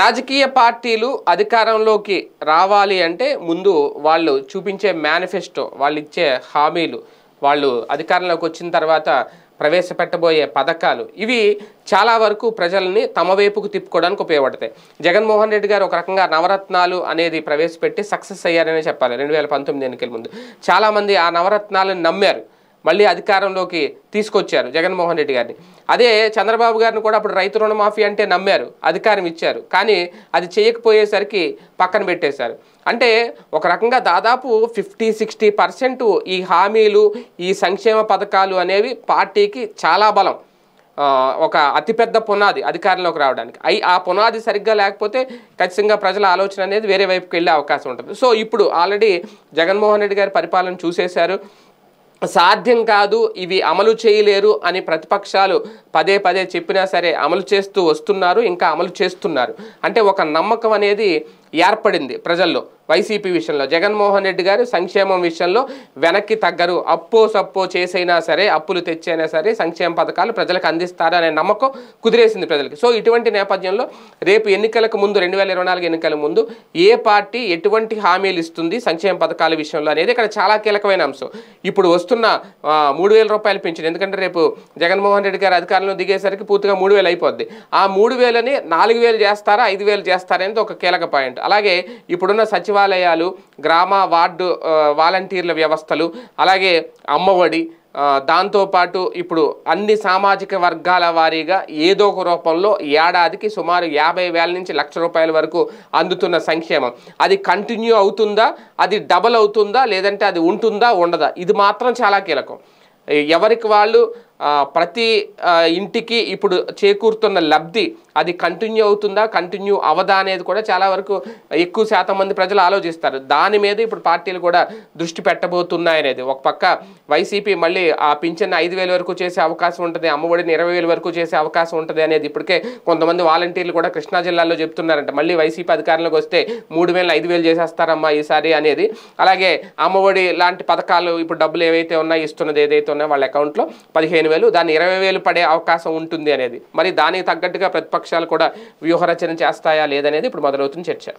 రాజకీయ పార్టీలు అధికారంలోకి రావాలి అంటే ముందు వాళ్ళు చూపించే మేనిఫెస్టో వాళ్ళు ఇచ్చే హామీలు వాళ్ళు అధికారంలోకి వచ్చిన తర్వాత ప్రవేశపెట్టబోయే పథకాలు ఇవి చాలా వరకు ప్రజల్ని తమ వైపుకు తిప్పుకోవడానికి ఉపయోగపడతాయి జగన్మోహన్ రెడ్డి గారు ఒక రకంగా నవరత్నాలు అనేది ప్రవేశపెట్టి సక్సెస్ అయ్యారనే చెప్పాలి రెండు వేల పంతొమ్మిది ఎన్నికల ముందు చాలామంది ఆ నవరత్నాలను నమ్మారు మళ్ళీ అధికారంలోకి తీసుకొచ్చారు జగన్మోహన్ రెడ్డి గారిని అదే చంద్రబాబు గారిని కూడా అప్పుడు రైతు రుణమాఫీ అంటే నమ్మారు అధికారం ఇచ్చారు కానీ అది చేయకపోయేసరికి పక్కన పెట్టేశారు అంటే ఒక రకంగా దాదాపు ఫిఫ్టీ సిక్స్టీ పర్సెంట్ ఈ హామీలు ఈ సంక్షేమ పథకాలు అనేవి పార్టీకి చాలా బలం ఒక అతిపెద్ద పునాది అధికారంలోకి రావడానికి అయి ఆ పునాది సరిగ్గా లేకపోతే ఖచ్చితంగా ప్రజల ఆలోచన అనేది వేరే వైపుకి వెళ్ళే అవకాశం ఉంటుంది సో ఇప్పుడు ఆల్రెడీ జగన్మోహన్ రెడ్డి గారి పరిపాలన చూసేశారు సాధ్యం కాదు ఇవి అమలు చేయలేరు అని ప్రతిపక్షాలు పదే పదే చెప్పినా సరే అమలు చేస్తూ వస్తున్నారు ఇంకా అమలు చేస్తున్నారు అంటే ఒక నమ్మకం అనేది ఏర్పడింది ప్రజల్లో వైసీపీ విషయంలో జగన్మోహన్ రెడ్డి గారు సంక్షేమం విషయంలో వెనక్కి తగ్గరు అప్పో సప్పో చేసైనా సరే అప్పులు తెచ్చైనా సరే సంక్షేమ పథకాలు ప్రజలకు అందిస్తారనే నమ్మకం కుదిరేసింది ప్రజలకి సో ఇటువంటి నేపథ్యంలో రేపు ఎన్నికలకు ముందు రెండు వేల ఇరవై నాలుగు ఎన్నికల ముందు ఏ పార్టీ ఎటువంటి హామీలు ఇస్తుంది సంక్షేమ పథకాల విషయంలో అనేది ఇక్కడ చాలా కీలకమైన అంశం ఇప్పుడు వస్తున్న మూడు వేల రూపాయలు పెంచింది ఎందుకంటే రేపు జగన్మోహన్ రెడ్డి గారు అధికారంలో దిగేసరికి పూర్తిగా మూడు వేలు అయిపోద్ది ఆ మూడు వేలని నాలుగు వేలు చేస్తారా ఐదు వేలు చేస్తారా అనేది ఒక కీలక పాయింట్ అలాగే ఇప్పుడున్న సచివాలయాలు గ్రామ వార్డు వాలంటీర్ల వ్యవస్థలు అలాగే అమ్మఒడి దాంతోపాటు ఇప్పుడు అన్ని సామాజిక వర్గాల వారీగా ఏదో ఒక రూపంలో ఏడాదికి సుమారు యాభై వేల నుంచి లక్ష రూపాయల వరకు అందుతున్న సంక్షేమం అది కంటిన్యూ అవుతుందా అది డబల్ అవుతుందా లేదంటే అది ఉంటుందా ఉండదా ఇది మాత్రం చాలా కీలకం ఎవరికి వాళ్ళు ప్రతి ఇంటికి ఇప్పుడు చేకూరుతున్న లబ్ధి అది కంటిన్యూ అవుతుందా కంటిన్యూ అవదా అనేది కూడా చాలా వరకు ఎక్కువ శాతం మంది ప్రజలు ఆలోచిస్తారు దాని మీద ఇప్పుడు పార్టీలు కూడా దృష్టి పెట్టబోతున్నాయనేది ఒక పక్క వైసీపీ మళ్ళీ ఆ పింఛన్ ఐదు వరకు చేసే అవకాశం ఉంటుంది అమ్మఒడిని ఇరవై వరకు చేసే అవకాశం ఉంటుంది అనేది ఇప్పటికే కొంతమంది వాలంటీర్లు కూడా కృష్ణా జిల్లాలో చెప్తున్నారంట మళ్ళీ వైసీపీ అధికారంలోకి వస్తే మూడు వేలు ఐదు వేలు చేసేస్తారమ్మా ఈసారి అనేది అలాగే అమ్మఒడి లాంటి పథకాలు ఇప్పుడు డబ్బులు ఏవైతే ఉన్నాయో ఇస్తున్నది ఏదైతే ఉన్నాయో వాళ్ళ అకౌంట్లో పదిహేను పదిహేను వేలు దాన్ని ఇరవై వేలు పడే అవకాశం ఉంటుంది అనేది మరి దానికి తగ్గట్టుగా ప్రతిపక్షాలు కూడా వ్యూహరచన చేస్తాయా లేదనేది ఇప్పుడు మొదలవుతుంది చర్చ